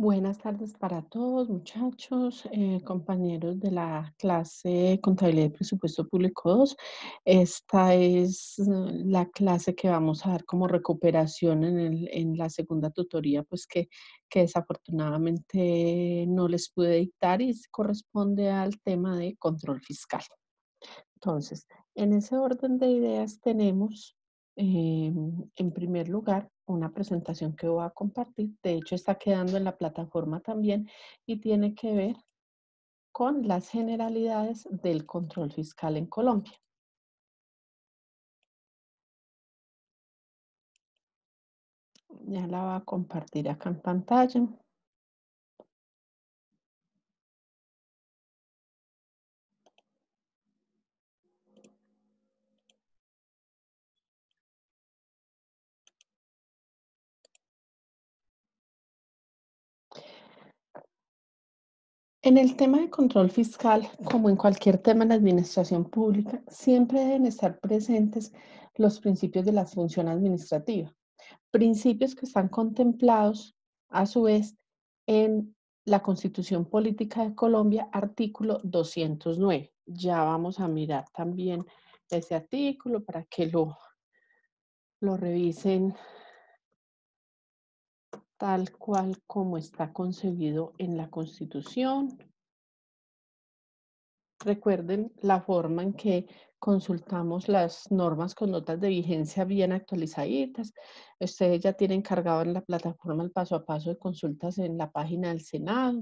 Buenas tardes para todos, muchachos, eh, compañeros de la clase Contabilidad y Presupuesto Público 2. Esta es eh, la clase que vamos a dar como recuperación en, el, en la segunda tutoría, pues que, que, desafortunadamente no les pude dictar y corresponde al tema de control fiscal. Entonces, en ese orden de ideas tenemos, em, en primer lugar, una presentación que voy a compartir. De hecho, está quedando en la plataforma también y tiene que ver con las generalidades del control fiscal en Colombia. Ya la voy a compartir acá en pantalla. En el tema de control fiscal, como en cualquier tema en la administración pública, siempre deben estar presentes los principios de la función administrativa, principios que están contemplados a su vez en la Constitución Política de Colombia, artículo 209. Ya vamos a mirar también ese artículo para que lo, lo revisen tal cual como está concebido en la Constitución. Recuerden la forma en que consultamos las normas con notas de vigencia bien actualizaditas. Ustedes ya tienen cargado en la plataforma el paso a paso de consultas en la página del Senado.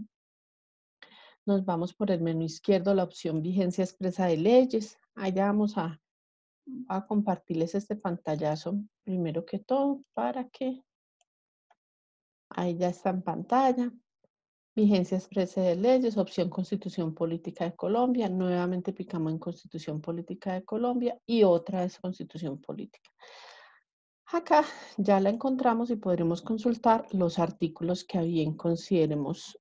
Nos vamos por el menú izquierdo, la opción vigencia expresa de leyes. Allá vamos a compartirles este pantallazo primero que todo para que Ahí ya está en pantalla. Vigencia expresa de leyes, opción Constitución Política de Colombia. Nuevamente picamos en Constitución Política de Colombia y otra es Constitución Política. Acá ya la encontramos y podremos consultar los artículos que bien consideremos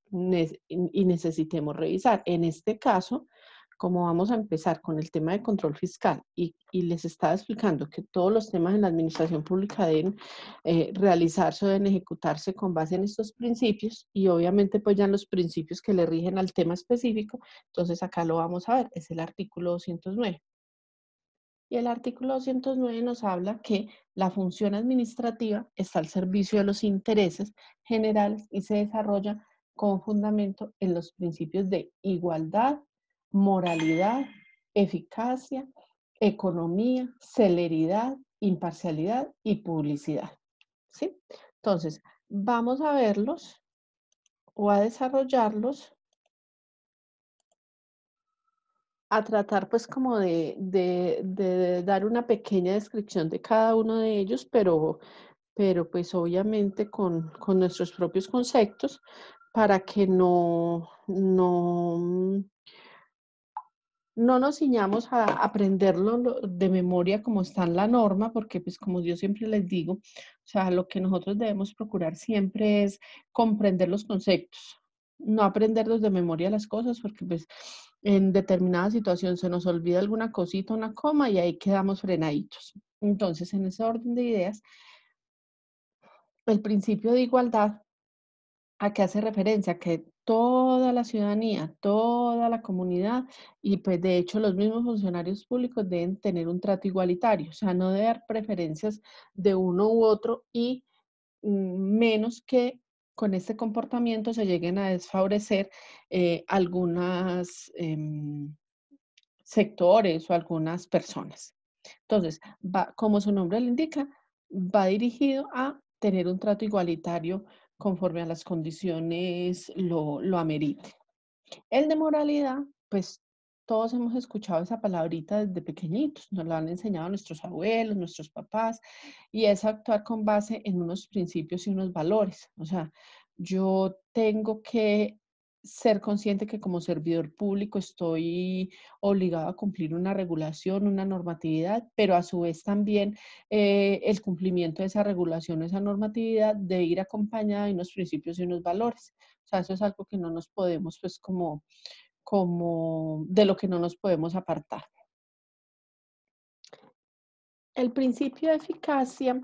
y necesitemos revisar. En este caso, como vamos a empezar con el tema de control fiscal y, les estaba explicando que todos los temas en la administración pública deben eh, realizarse o deben ejecutarse con base en estos principios y obviamente pues ya los principios que le rigen al tema específico, entonces acá lo vamos a ver, es el artículo 209. Y el artículo 209 nos habla que la función administrativa está al servicio de los intereses generales y se desarrolla con fundamento en los principios de igualdad, moralidad, eficacia, economía, celeridad, imparcialidad y publicidad. ¿sí? Entonces, vamos a verlos o a desarrollarlos, a tratar pues como de, dar una pequeña descripción de cada uno de ellos, pero, pero pues obviamente con, con, nuestros propios conceptos para que no, no, no nos ciñamos a aprenderlo de memoria como está en la norma, porque pues como yo siempre les digo, o sea, lo que nosotros debemos procurar siempre es comprender los conceptos, no aprenderlos de memoria las cosas, porque pues en determinada situación se nos olvida alguna cosita, una coma, y ahí quedamos frenaditos. Entonces, en ese orden de ideas, el principio de igualdad, ¿a qué hace referencia? Que toda la ciudadanía, toda la comunidad y pues de hecho los mismos funcionarios públicos deben tener un trato igualitario, o sea, no de dar preferencias de uno u otro y mm, menos que con este comportamiento se lleguen a desfavorecer eh, algunos em, sectores o algunas personas. Entonces, va, como su nombre lo indica, va dirigido a tener un trato igualitario conforme a las condiciones lo, amerite. El de moralidad, pues todos hemos escuchado esa palabrita desde pequeñitos, nos la han enseñado nuestros abuelos, nuestros papás, y es actuar con base en unos principios y unos valores. O sea, yo tengo que ser consciente que como servidor público estoy obligado a cumplir una regulación, una normatividad, pero a su vez también eh, el cumplimiento de esa regulación, esa normatividad de ir acompañada de unos principios y unos valores. O sea, eso es algo que no nos podemos, pues como, como de lo que no nos podemos apartar. El principio de eficacia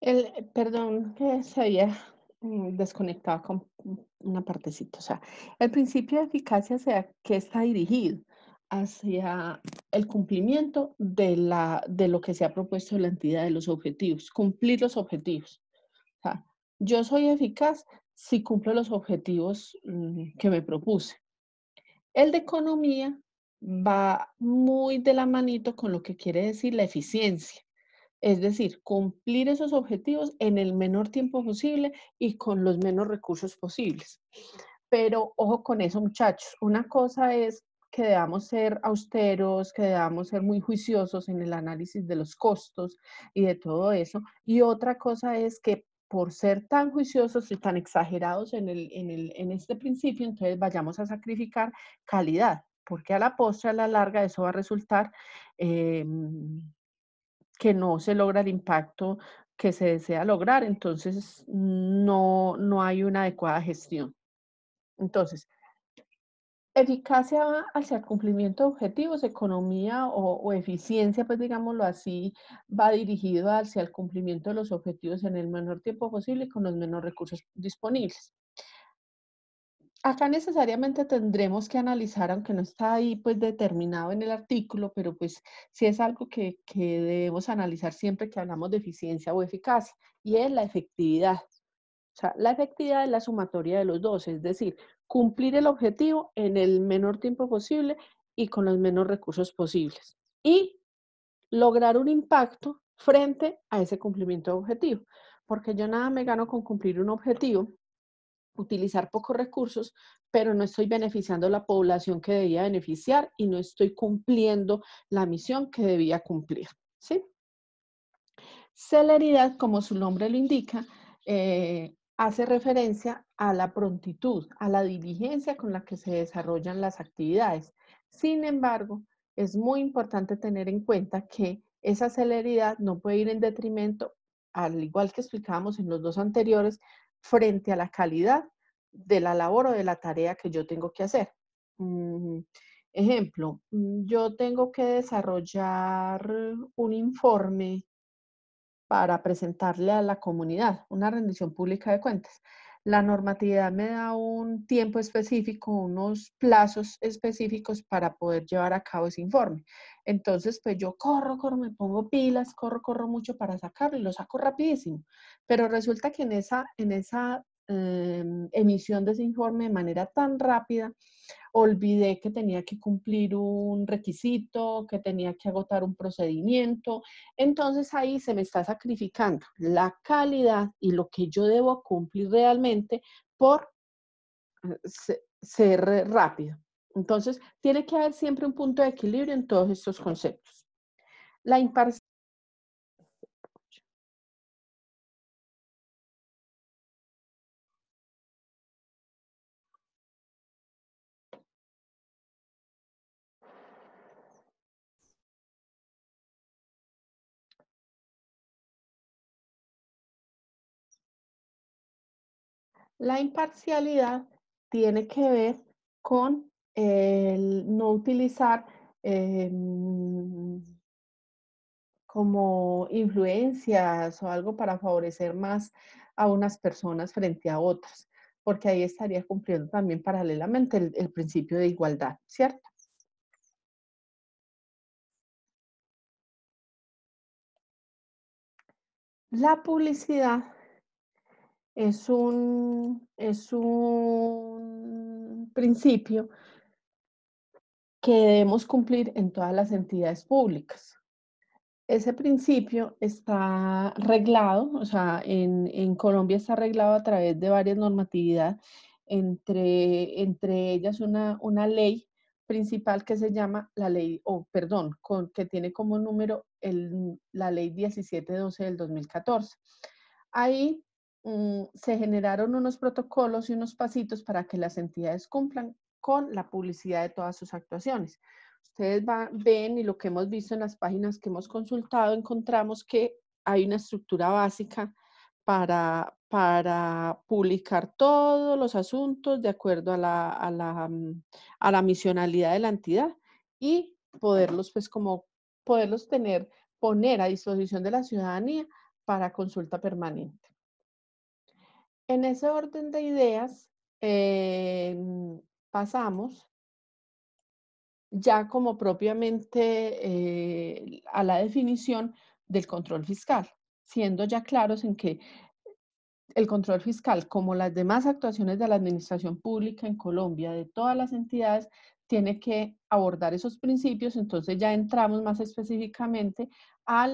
El, eh, perdón que se había eh, desconectado con una partecita. O sea, el principio de eficacia sea que está dirigido hacia el cumplimiento de, la, de lo que se ha propuesto la entidad de los objetivos, cumplir los objetivos. O sea, yo soy eficaz si cumplo los objetivos mm, que me propuse. El de economía va muy de la manito con lo que quiere decir la eficiencia. Es decir, cumplir esos objetivos en el menor tiempo posible y con los menos recursos posibles. Pero ojo con eso, muchachos. Una cosa es que debamos ser austeros, que debamos ser muy juiciosos en el análisis de los costos y de todo eso. Y otra cosa es que por ser tan juiciosos y tan exagerados en, en, este principio, entonces vayamos a sacrificar calidad, porque a la postre, a la larga, eso va a resultar em, que no se logra el impacto que se desea lograr, entonces no, hay una adecuada gestión. Entonces, eficacia hacia el cumplimiento de objetivos, economía o, o, eficiencia, pues digámoslo así, va dirigido hacia el cumplimiento de los objetivos en el menor tiempo posible y con los menos recursos disponibles acá necesariamente tendremos que analizar, aunque no está ahí pues determinado en el artículo, pero pues sí es algo que, que debemos analizar siempre que hablamos de eficiencia o eficacia, y es la efectividad. O sea, la efectividad es la sumatoria de los dos, es decir, cumplir el objetivo en el menor tiempo posible y con los menos recursos posibles. Y lograr un impacto frente a ese cumplimiento de objetivo, porque yo nada me gano con cumplir un objetivo utilizar pocos recursos, pero no estoy beneficiando a la población que debía beneficiar y no estoy cumpliendo la misión que debía cumplir. ¿sí? Celeridad, como su nombre lo indica, eh, hace referencia a la prontitud, a la diligencia con la que se desarrollan las actividades. Sin embargo, es muy importante tener en cuenta que esa celeridad no puede ir en detrimento, al igual que explicábamos en los dos anteriores, frente a la calidad de la labor o de la tarea que yo tengo que hacer. Mm, ejemplo, mm, yo tengo que desarrollar un informe para presentarle a la comunidad, una rendición pública de cuentas. La normatividad me da un tiempo específico, unos plazos específicos para poder llevar a cabo ese informe. Entonces, pues yo corro, corro, me pongo pilas, corro, corro mucho para sacarlo lo saco rapidísimo. Pero resulta que en esa, en esa Em, emisión de ese informe de manera tan rápida, olvidé que tenía que cumplir un requisito, que tenía que agotar un procedimiento. Entonces ahí se me está sacrificando la calidad y lo que yo debo cumplir realmente por eh, ser rápido. Entonces, tiene que haber siempre un punto de equilibrio en todos estos conceptos. La imparcialidad La imparcialidad tiene que ver con el no utilizar em, como influencias o algo para favorecer más a unas personas frente a otras, porque ahí estaría cumpliendo también paralelamente el principio de igualdad, ¿cierto? La publicidad es un, es un principio que debemos cumplir en todas las entidades públicas. Ese principio está reglado, o sea, en, Colombia está reglado a través de varias normatividades, entre, entre ellas una, ley principal que se llama la ley, o perdón, que tiene como número el, la ley 1712 del 2014. Ahí Mm, se generaron unos protocolos y unos pasitos para que las entidades cumplan con la publicidad de todas sus actuaciones. Ustedes ven y lo que hemos visto en las páginas que hemos consultado, encontramos que hay una estructura básica para, publicar todos los asuntos de acuerdo mm, a la, misionalidad de la entidad y poderlos, pues, como poderlos tener, poner a disposición de la ciudadanía para consulta permanente. En ese orden de ideas, em, pasamos ya como propiamente eh, a la definición del control fiscal, siendo ya claros en que el control fiscal, como las demás actuaciones de la administración pública en Colombia, de todas las entidades, tiene que abordar esos principios, entonces ya entramos más específicamente a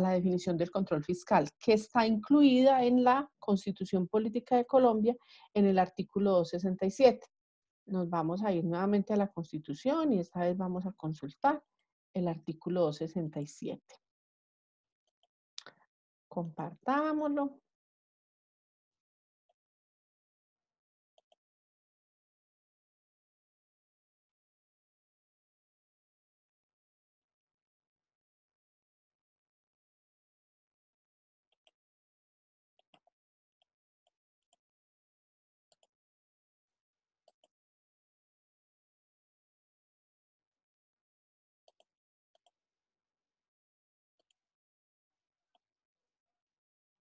la definición del control fiscal, que está incluida en la Constitución Política de Colombia en el artículo 267. Nos vamos a ir nuevamente a la Constitución y esta vez vamos a consultar el artículo 267. Compartámoslo.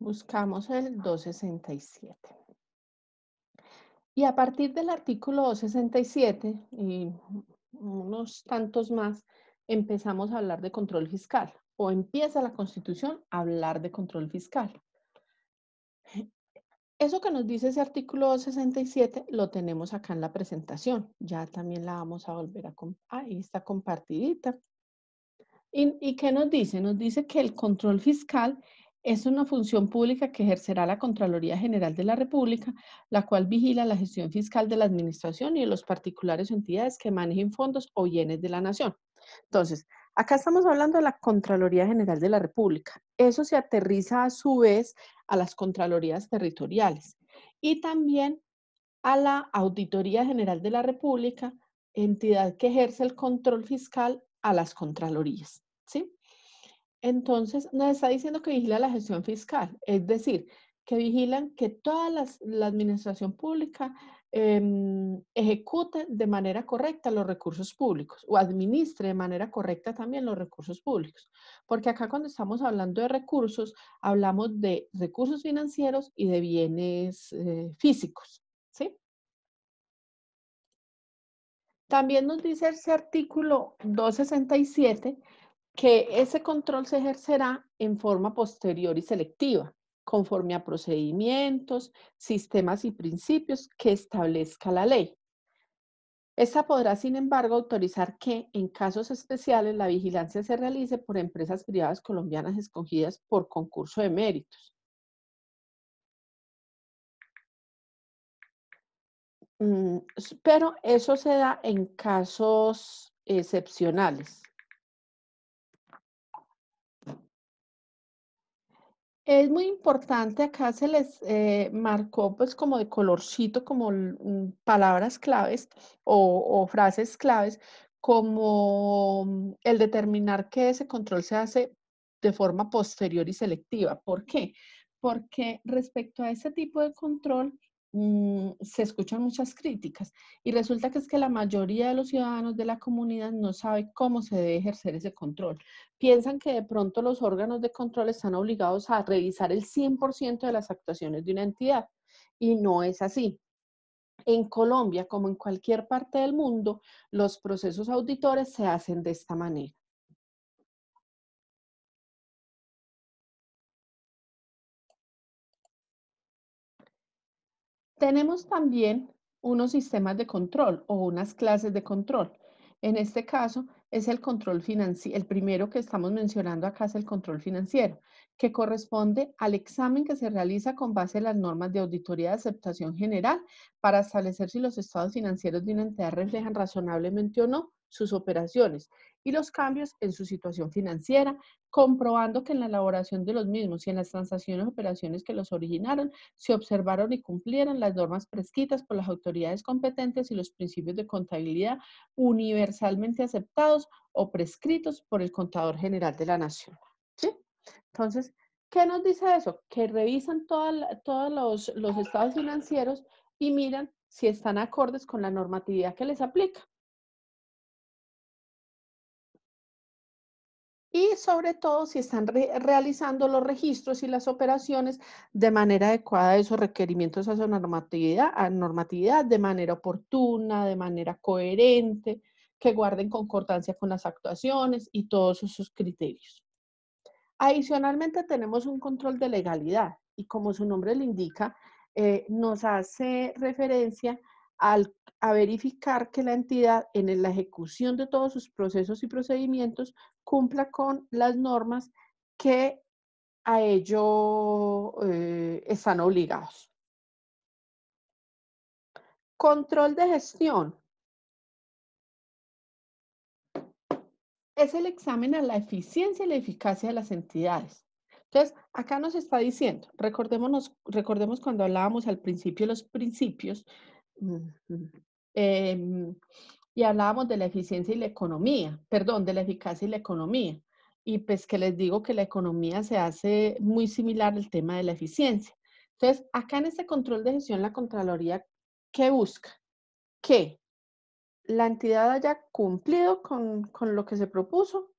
Buscamos el 267. Y a partir del artículo 267 y unos tantos más, empezamos a hablar de control fiscal o empieza la Constitución a hablar de control fiscal. Eso que nos dice ese artículo 267 lo tenemos acá en la presentación. Ya también la vamos a volver a... Ah, ahí está compartidita. ¿Y, ¿Y qué nos dice? Nos dice que el control fiscal es una función pública que ejercerá la Contraloría General de la República, la cual vigila la gestión fiscal de la administración y de los particulares entidades que manejen fondos o bienes de la nación. Entonces, acá estamos hablando de la Contraloría General de la República. Eso se aterriza a su vez a las Contralorías Territoriales y también a la Auditoría General de la República, entidad que ejerce el control fiscal a las Contralorías. ¿Sí? Entonces, nos está diciendo que vigila la gestión fiscal, es decir, que vigilan que toda la administración pública em, ejecute de manera correcta los recursos públicos o administre de manera correcta también los recursos públicos. Porque acá cuando estamos hablando de recursos, hablamos de recursos financieros y de bienes eh, físicos, ¿sí? También nos dice ese artículo 267 que ese control se ejercerá en forma posterior y selectiva, conforme a procedimientos, sistemas y principios que establezca la ley. Esta podrá, sin embargo, autorizar que, en casos especiales, la vigilancia se realice por empresas privadas colombianas escogidas por concurso de méritos. Mm, pero eso se da en casos excepcionales. Es muy importante, acá se les eh, marcó pues como de colorcito, como mm, palabras claves o, o, frases claves, como mm, el determinar que ese control se hace de forma posterior y selectiva. ¿Por qué? Porque respecto a ese tipo de control, Mm, se escuchan muchas críticas y resulta que es que la mayoría de los ciudadanos de la comunidad no sabe cómo se debe ejercer ese control. Piensan que de pronto los órganos de control están obligados a revisar el 100% de las actuaciones de una entidad y no es así. En Colombia, como en cualquier parte del mundo, los procesos auditores se hacen de esta manera. Tenemos también unos sistemas de control o unas clases de control. En este caso es el control financiero, el primero que estamos mencionando acá es el control financiero, que corresponde al examen que se realiza con base en las normas de auditoría de aceptación general para establecer si los estados financieros de una entidad reflejan razonablemente o no sus operaciones y los cambios en su situación financiera, comprobando que en la elaboración de los mismos y en las transacciones y operaciones que los originaron se observaron y cumplieron las normas prescritas por las autoridades competentes y los principios de contabilidad universalmente aceptados o prescritos por el Contador General de la Nación. ¿Sí? Entonces, ¿qué nos dice eso? Que revisan todos los, los estados financieros y miran si están acordes con la normatividad que les aplica. y sobre todo si están realizando los registros y las operaciones de manera adecuada esos requerimientos a su normatividad, normatividad de manera oportuna, de manera coherente, que guarden concordancia con las actuaciones y todos esos criterios. Adicionalmente tenemos un control de legalidad y como su nombre le indica, eh, nos hace referencia a a verificar que la entidad en la ejecución de todos sus procesos y procedimientos cumpla con las normas que a ello eh, están obligados. Control de gestión. Es el examen a la eficiencia y la eficacia de las entidades. Entonces, acá nos está diciendo, recordemos cuando hablábamos al principio los principios, Em, y hablábamos de la eficiencia y la economía, perdón, de la eficacia y la economía. Y pues que les digo que la economía se hace muy similar al tema de la eficiencia. Entonces, acá en este control de gestión, la Contraloría, ¿qué busca? Que la entidad haya cumplido con, con lo que se propuso,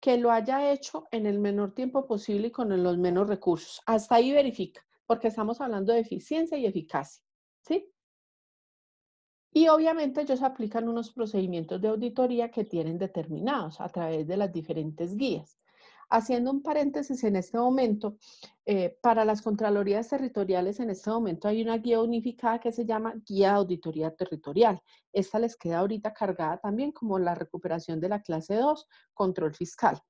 que lo haya hecho en el menor tiempo posible y con los menos recursos. Hasta ahí verifica, porque estamos hablando de eficiencia y eficacia, ¿sí? Y obviamente ellos aplican unos procedimientos de auditoría que tienen determinados a través de las diferentes guías. Haciendo un paréntesis en este momento, eh, para las Contralorías Territoriales en este momento hay una guía unificada que se llama Guía de Auditoría Territorial. Esta les queda ahorita cargada también como la recuperación de la clase 2, control fiscal.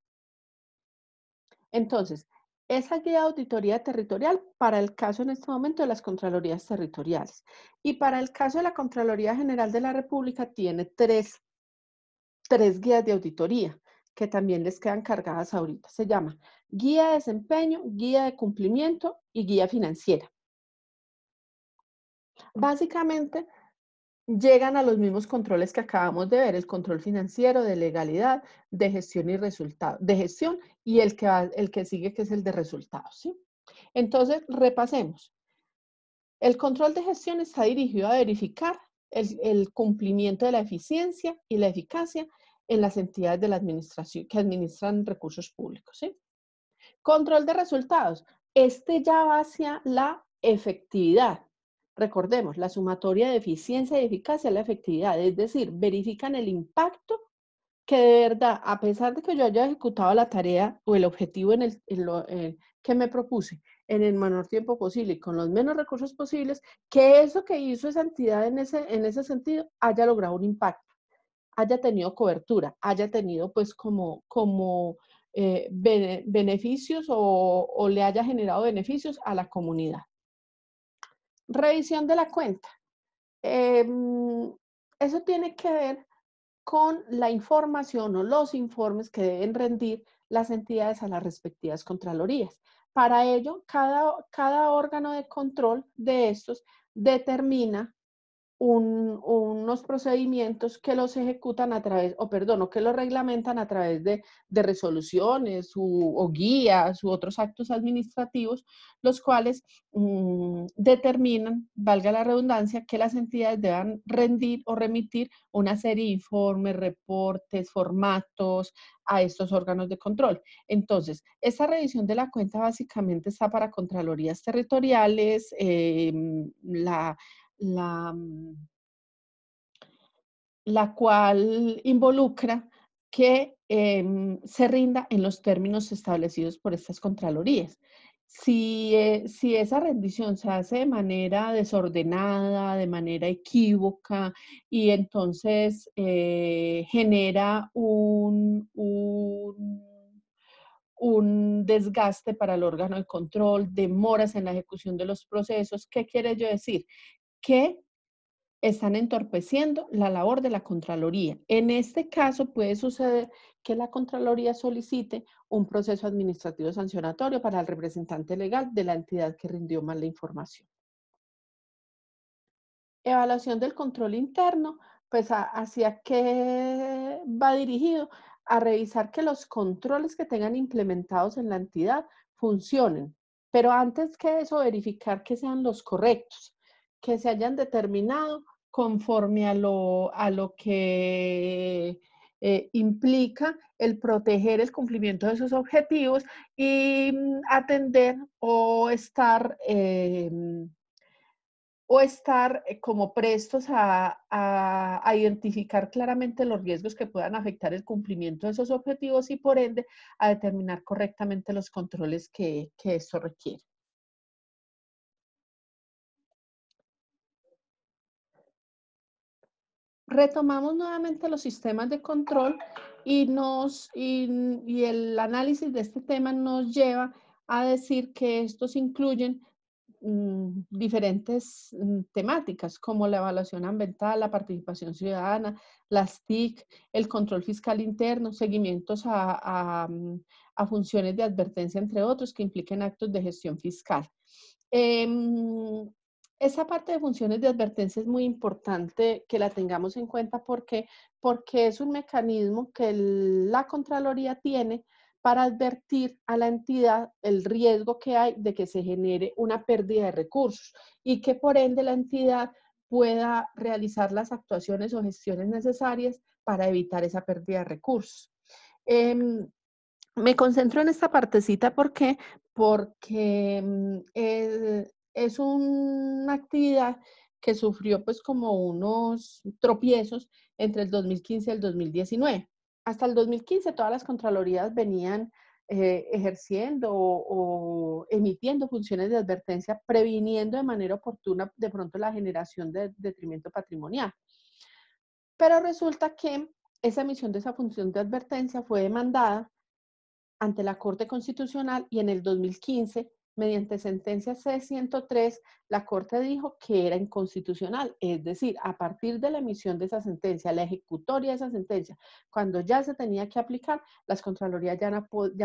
Entonces, esa guía de auditoría territorial para el caso en este momento de las Contralorías Territoriales. Y para el caso de la Contraloría General de la República tiene tres, tres guías de auditoría que también les quedan cargadas ahorita. Se llama guía de desempeño, guía de cumplimiento y guía financiera. Básicamente, llegan a los mismos controles que acabamos de ver, el control financiero, de legalidad, de gestión y resultado, de gestión y el que, el que sigue que es el de resultados, ¿sí? Entonces, repasemos. El control de gestión está dirigido a verificar el, cumplimiento de la eficiencia y la eficacia en las entidades de la administración que administran recursos públicos, ¿sí? Control de resultados. Este ya va hacia la efectividad, Recordemos, la sumatoria de eficiencia y eficacia la efectividad, es decir, verifican el impacto que de verdad, a pesar de que yo haya ejecutado la tarea o el objetivo en el, eh, que me propuse en el menor tiempo posible y con los menos recursos posibles, que eso que hizo esa entidad en ese, en ese sentido haya logrado un impacto, haya tenido cobertura, haya tenido pues como, como eh, beneficios o le haya generado beneficios a la comunidad. Revisión de la cuenta. Em, eso tiene que ver con la información o los informes que deben rendir las entidades a las respectivas contralorías. Para ello, cada, cada órgano de control de estos determina unos procedimientos que los ejecutan a través, o perdón, o que los reglamentan a través de, resoluciones o guías u otros actos administrativos, los cuales mm, determinan, valga la redundancia, que las entidades deban rendir o remitir una serie de informes, reportes, formatos a estos órganos de control. Entonces, esta revisión de la cuenta básicamente está para Contralorías Territoriales, eh, la la, mm, la cual involucra que em, se rinda en los términos establecidos por estas Contralorías. Eh, si, esa rendición se hace de manera desordenada, de manera equívoca, y entonces eh, genera un, un un desgaste para el órgano de control, demoras en la ejecución de los procesos. ¿Qué quiere yo decir? que están entorpeciendo la labor de la Contraloría. En este caso puede suceder que la Contraloría solicite un proceso administrativo sancionatorio para el representante legal de la entidad que rindió mal la información. Evaluación del control interno, pues hacia qué va dirigido a revisar que los controles que tengan implementados en la entidad funcionen, pero antes que eso verificar que sean los correctos que se hayan determinado conforme a lo, que eh, implica el proteger el cumplimiento de sus objetivos y mm, atender o estar, eh, mm, o estar eh, como prestos a, identificar claramente los riesgos que puedan afectar el cumplimiento de esos objetivos y por ende a determinar correctamente los controles que, que eso requiere. retomamos nuevamente los sistemas de control y, nos, y, el análisis de este tema nos lleva a decir que estos incluyen mm, diferentes mm, temáticas como la evaluación ambiental, la participación ciudadana, las TIC, el control fiscal interno, seguimientos a, mm, a, funciones de advertencia, entre otros, que impliquen actos de gestión fiscal. Em, esa parte de funciones de advertencia es muy importante que la tengamos en cuenta porque, porque es un mecanismo que la Contraloría tiene para advertir a la entidad el riesgo que hay de que se genere una pérdida de recursos y que por ende la entidad pueda realizar las actuaciones o gestiones necesarias para evitar esa pérdida de recursos. Em, me concentro en esta partecita porque, porque em, es una actividad que sufrió pues como unos tropiezos entre el 2015 y el 2019. Hasta el 2015 todas las Contralorías venían eh, ejerciendo o, o, emitiendo funciones de advertencia, previniendo de manera oportuna de pronto la generación de detrimento patrimonial. Pero resulta que esa emisión de esa función de advertencia fue demandada ante la Corte Constitucional y en el 2015 mediante sentencia C-103, la Corte dijo que era inconstitucional. Es decir, a partir de la emisión de esa sentencia, la ejecutoria de esa sentencia, cuando ya se tenía que aplicar, las Contralorías ya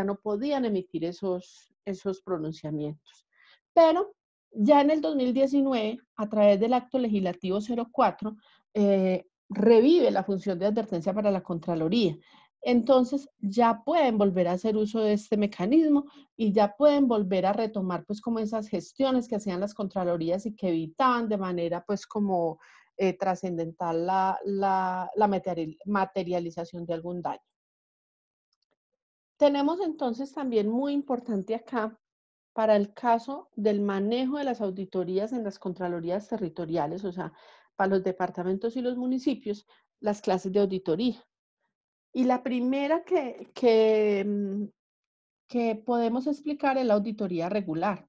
no, podían emitir esos, esos pronunciamientos. Pero ya en el 2019, a través del acto legislativo 04, eh, revive la función de advertencia para la Contraloría entonces ya pueden volver a hacer uso de este mecanismo y ya pueden volver a retomar pues como esas gestiones que hacían las Contralorías y que evitaban de manera pues como eh, trascendental la materialización de algún daño. Tenemos entonces también muy importante acá para el caso del manejo de las auditorías en las Contralorías territoriales, o sea, para los departamentos y los municipios, las clases de auditoría. Y la primera que, mm, que, podemos explicar es la auditoría regular.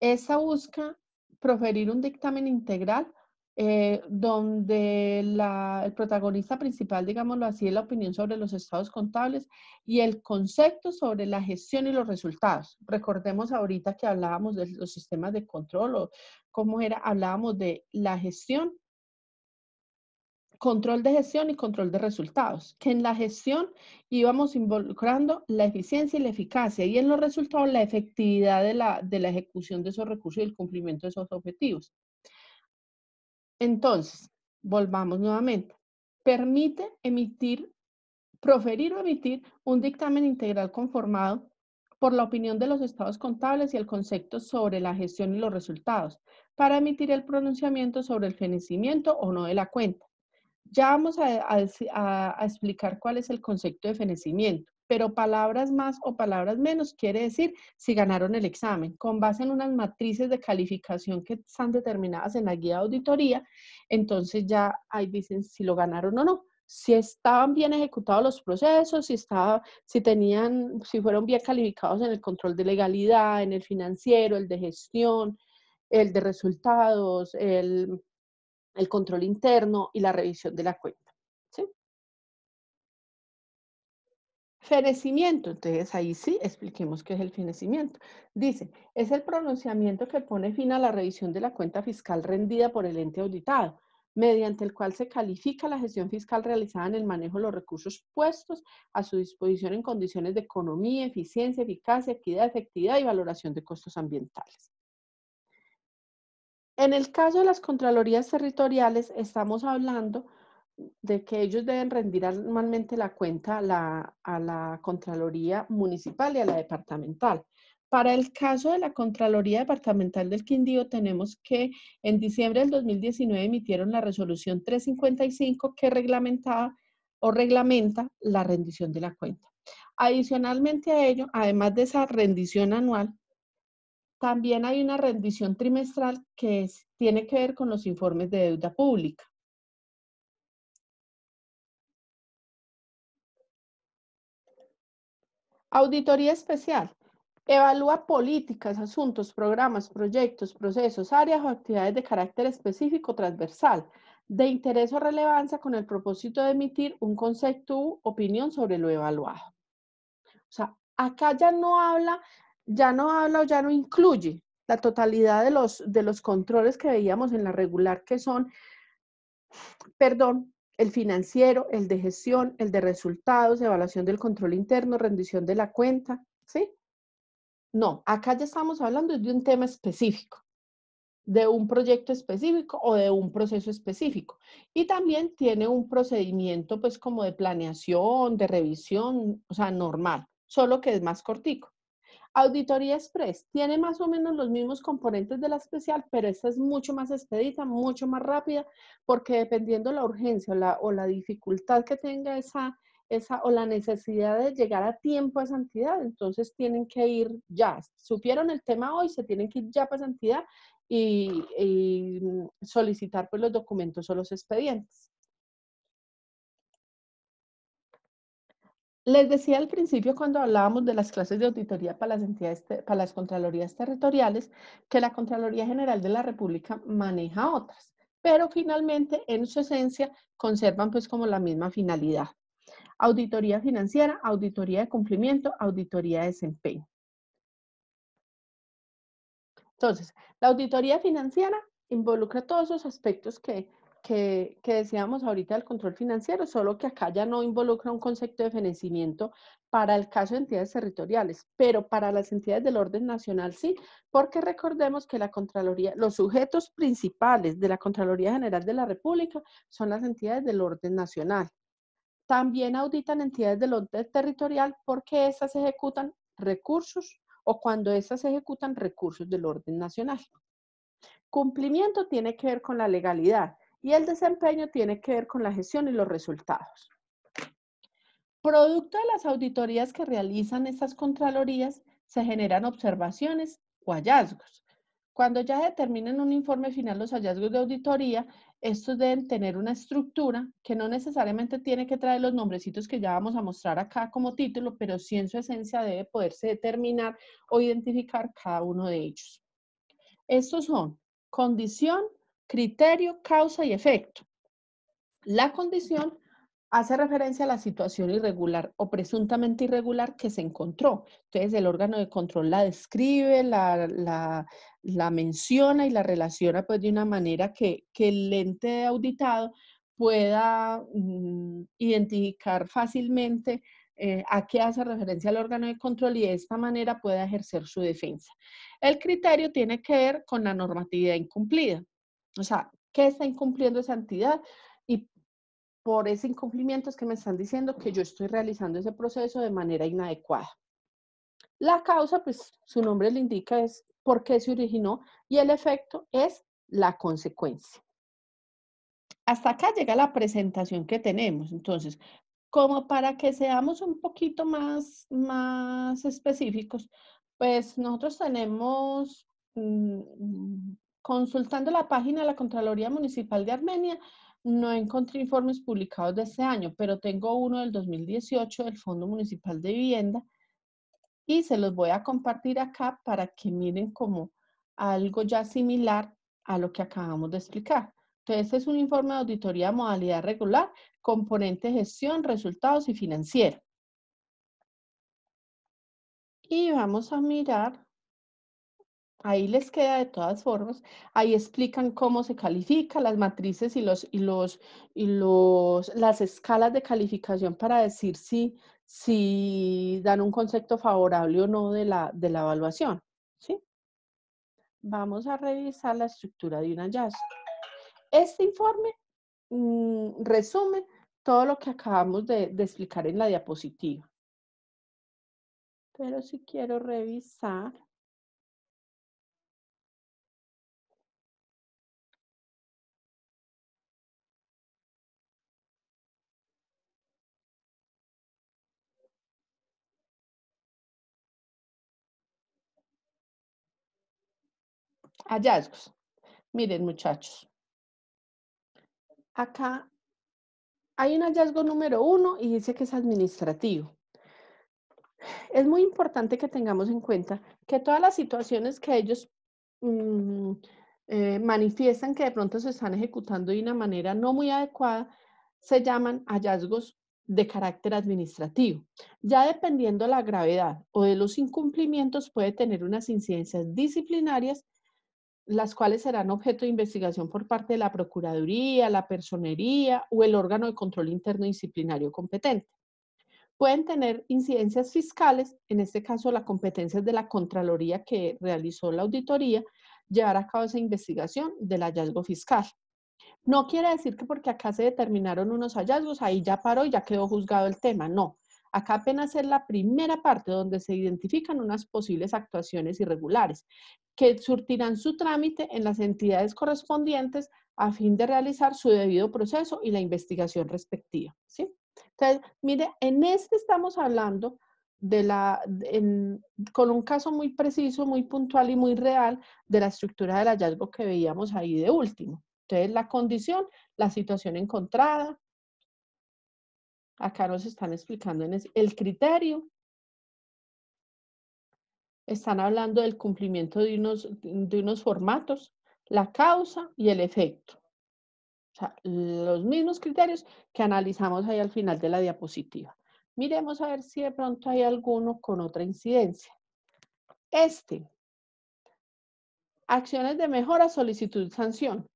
Esa busca proferir un dictamen integral eh, donde el protagonista principal, digámoslo así, es la opinión sobre los estados contables y el concepto sobre la gestión y los resultados. Recordemos ahorita que hablábamos de los sistemas de control o cómo era, hablábamos de la gestión control de gestión y control de resultados, que en la gestión íbamos involucrando la eficiencia y la eficacia y en los resultados la efectividad de la, ejecución de esos recursos y el cumplimiento de esos objetivos. Entonces, volvamos nuevamente. Permite emitir, proferir o emitir un dictamen integral conformado por la opinión de los estados contables y el concepto sobre la gestión y los resultados, para emitir el pronunciamiento sobre el fenecimiento o no de la cuenta. Ya vamos a, explicar cuál es el concepto de fenecimiento, pero palabras más o palabras menos quiere decir si ganaron el examen. Con base en unas matrices de calificación que están determinadas en la guía de auditoría, entonces ya ahí dicen si lo ganaron o no si estaban bien ejecutados los procesos, si, estaba, si, tenían, si fueron bien calificados en el control de legalidad, en el financiero, el de gestión, el de resultados, el, el control interno y la revisión de la cuenta. ¿sí? Fenecimiento, entonces ahí sí expliquemos qué es el fenecimiento. Dice, es el pronunciamiento que pone fin a la revisión de la cuenta fiscal rendida por el ente auditado, mediante el cual se califica la gestión fiscal realizada en el manejo de los recursos puestos a su disposición en condiciones de economía, eficiencia, eficacia, equidad, efectividad y valoración de costos ambientales. En el caso de las Contralorías Territoriales, estamos hablando de que ellos deben rendir anualmente la cuenta a la, a Contraloría Municipal y a la Departamental. Para el caso de la Contraloría Departamental del Quindío, tenemos que en diciembre del 2019 emitieron la resolución 355 que reglamentaba o reglamenta la rendición de la cuenta. Adicionalmente a ello, además de esa rendición anual, también hay una rendición trimestral que tiene que ver con los informes de deuda pública. Auditoría especial. Evalúa políticas, asuntos, programas, proyectos, procesos, áreas o actividades de carácter específico transversal, de interés o relevancia con el propósito de emitir un concepto u opinión sobre lo evaluado. O sea, acá ya no habla ya no habla o ya no incluye la totalidad de los, de los controles que veíamos en la regular, que son, perdón, el financiero, el de gestión, el de resultados, evaluación del control interno, rendición de la cuenta, ¿sí? No, acá ya estamos hablando de un tema específico, de un proyecto específico o de un proceso específico. Y también tiene un procedimiento, pues, como de planeación, de revisión, o sea, normal, solo que es más cortico. Auditoría Express tiene más o menos los mismos componentes de la especial, pero esta es mucho más expedita, mucho más rápida, porque dependiendo la urgencia o la, dificultad que tenga esa, esa o la necesidad de llegar a tiempo a esa entidad, entonces tienen que ir ya. Supieron el tema hoy, se tienen que ir ya para esa entidad y, y solicitar pues, los documentos o los expedientes. Les decía al principio cuando hablábamos de las clases de auditoría para las entidades, para las Contralorías territoriales, que la Contraloría General de la República maneja otras, pero finalmente en su esencia conservan pues como la misma finalidad. Auditoría financiera, auditoría de cumplimiento, auditoría de desempeño. Entonces, la auditoría financiera involucra todos los aspectos que que, decíamos ahorita del control financiero, solo que acá ya no involucra un concepto de fenecimiento para el caso de entidades territoriales, pero para las entidades del orden nacional sí, porque recordemos que la Contraloría, los sujetos principales de la Contraloría General de la República son las entidades del orden nacional. También auditan entidades del orden territorial porque esas ejecutan recursos o cuando esas ejecutan recursos del orden nacional. Cumplimiento tiene que ver con la legalidad y el desempeño tiene que ver con la gestión y los resultados. Producto de las auditorías que realizan estas contralorías, se generan observaciones o hallazgos. Cuando ya determinen un informe final los hallazgos de auditoría, estos deben tener una estructura que no necesariamente tiene que traer los nombrecitos que ya vamos a mostrar acá como título, pero sí en su esencia debe poderse determinar o identificar cada uno de ellos. Estos son condición, Criterio, causa y efecto. La condición hace referencia a la situación irregular o presuntamente irregular que se encontró. Entonces, el órgano de control la describe, la, menciona y la relaciona pues, de una manera que, el ente auditado pueda mm, identificar fácilmente eh, a qué hace referencia el órgano de control y de esta manera pueda ejercer su defensa. El criterio tiene que ver con la normatividad incumplida. O sea, ¿qué está incumpliendo esa entidad? Y por ese incumplimiento es que me están diciendo que yo estoy realizando ese proceso de manera inadecuada. La causa, pues su nombre le indica, es por qué se originó y el efecto es la consecuencia. Hasta acá llega la presentación que tenemos. Entonces, como para que seamos un poquito más, más específicos, pues nosotros tenemos mm, Consultando la página de la Contraloría Municipal de Armenia, no encontré informes publicados de este año, pero tengo uno del 2018 del Fondo Municipal de Vivienda y se los voy a compartir acá para que miren como algo ya similar a lo que acabamos de explicar. Entonces, este es un informe de auditoría modalidad regular, componente gestión, resultados y financiero. Y vamos a mirar Ahí les queda de todas formas. Ahí explican cómo se califica las matrices y, los, los, las escalas de calificación para decir si, si dan un concepto favorable o no de la, de la evaluación. ¿sí? Vamos a revisar la estructura de un hallazgo. Este informe mm, resume todo lo que acabamos de, de explicar en la diapositiva. Pero si quiero revisar hallazgos. Miren, muchachos. Acá hay un hallazgo número uno y dice que es administrativo. Es muy importante que tengamos en cuenta que todas las situaciones que ellos mm, eh, manifiestan que de pronto se están ejecutando de una manera no muy adecuada, se llaman hallazgos de carácter administrativo. Ya dependiendo de la gravedad o de los incumplimientos puede tener unas incidencias disciplinarias las cuales serán objeto de investigación por parte de la Procuraduría, la Personería o el órgano de control interno disciplinario competente. Pueden tener incidencias fiscales, en este caso la competencia es de la Contraloría que realizó la auditoría, llevar a cabo esa investigación del hallazgo fiscal. No quiere decir que porque acá se determinaron unos hallazgos, ahí ya paró y ya quedó juzgado el tema, no. Acá apenas es la primera parte donde se identifican unas posibles actuaciones irregulares que surtirán su trámite en las entidades correspondientes a fin de realizar su debido proceso y la investigación respectiva. ¿sí? Entonces, mire, en este estamos hablando de la, con un caso muy preciso, muy puntual y muy real de la estructura del hallazgo que veíamos ahí de último. Entonces, la condición, la situación encontrada, Acá nos están explicando en el criterio. Están hablando del cumplimiento de unos, de unos formatos, la causa y el efecto. O sea, los mismos criterios que analizamos ahí al final de la diapositiva. Miremos a ver si de pronto hay alguno con otra incidencia. Este, acciones de mejora, solicitud, sanción.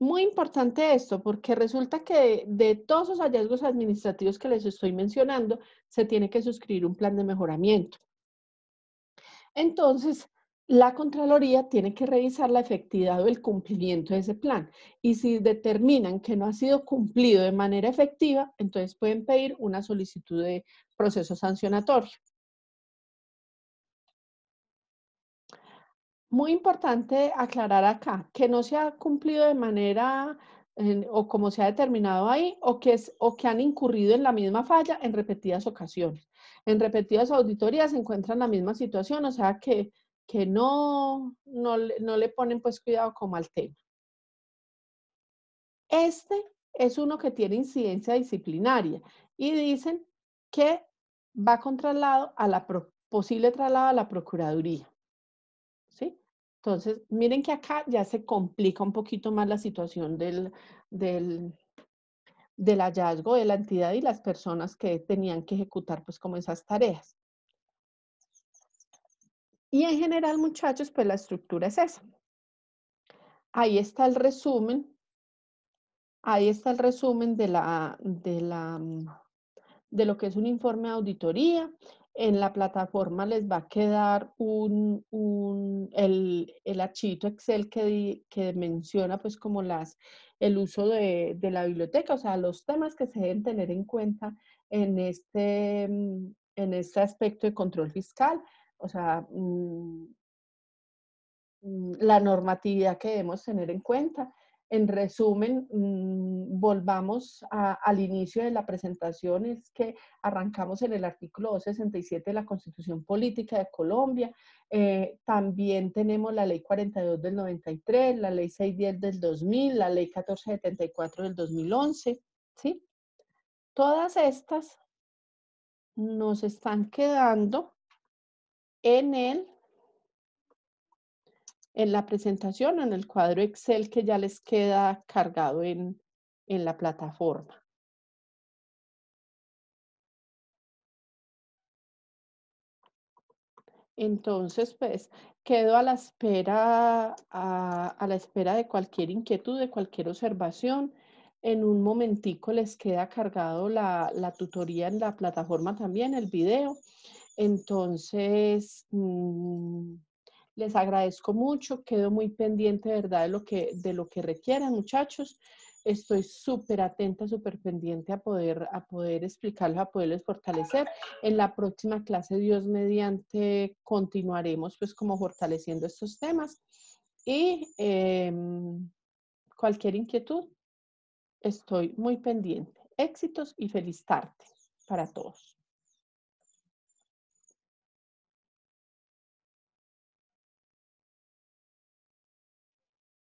Muy importante esto, porque resulta que de, todos los hallazgos administrativos que les estoy mencionando, se tiene que suscribir un plan de mejoramiento. Entonces, la Contraloría tiene que revisar la efectividad o el cumplimiento de ese plan. Y si determinan que no ha sido cumplido de manera efectiva, entonces pueden pedir una solicitud de proceso sancionatorio. Muy importante aclarar acá que no se ha cumplido de manera o como se ha determinado ahí o que, es, o que han incurrido en la misma falla en repetidas ocasiones. En repetidas auditorías se encuentran la misma situación, o sea que, que no, no, no le ponen pues cuidado como al tema. Este es uno que tiene incidencia disciplinaria y dicen que va con traslado a la posible traslado a la Procuraduría. Entonces, miren que acá ya se complica un poquito más la situación del, del, del hallazgo de la entidad y las personas que tenían que ejecutar pues como esas tareas. Y en general, muchachos, pues la estructura es esa. Ahí está el resumen. Ahí está el resumen de, la, de, la, de lo que es un informe de auditoría en la plataforma les va a quedar el, el, Excel que, que, menciona pues como las, el uso de, de, la biblioteca, o sea, los temas que se deben tener en cuenta en este, mm, en este aspecto de control fiscal, o sea, mm, mm, la normatividad que debemos tener en cuenta en resumen, mm, volvamos al inicio de la presentación, es que arrancamos en el artículo 67 de la Constitución Política de Colombia, eh, también tenemos la Ley 42 del 93, la Ley 610 del 2000, la Ley 1474 del 2011, ¿sí? Todas estas nos están quedando en el en la presentación en el cuadro Excel que ya les queda cargado en, la plataforma. Entonces, pues, quedo a la espera, a, la espera de cualquier inquietud, de cualquier observación. En un momentico les queda cargado la, tutoría en la plataforma también, el video. Entonces, mm, les agradezco mucho, quedo muy pendiente, ¿verdad? De lo que, de lo que requieran, muchachos. Estoy súper atenta, súper pendiente a poder, a poder explicarlos, a poderles fortalecer. En la próxima clase, Dios mediante, continuaremos pues como fortaleciendo estos temas. Y em, cualquier inquietud, estoy muy pendiente. Éxitos y feliz tarde para todos.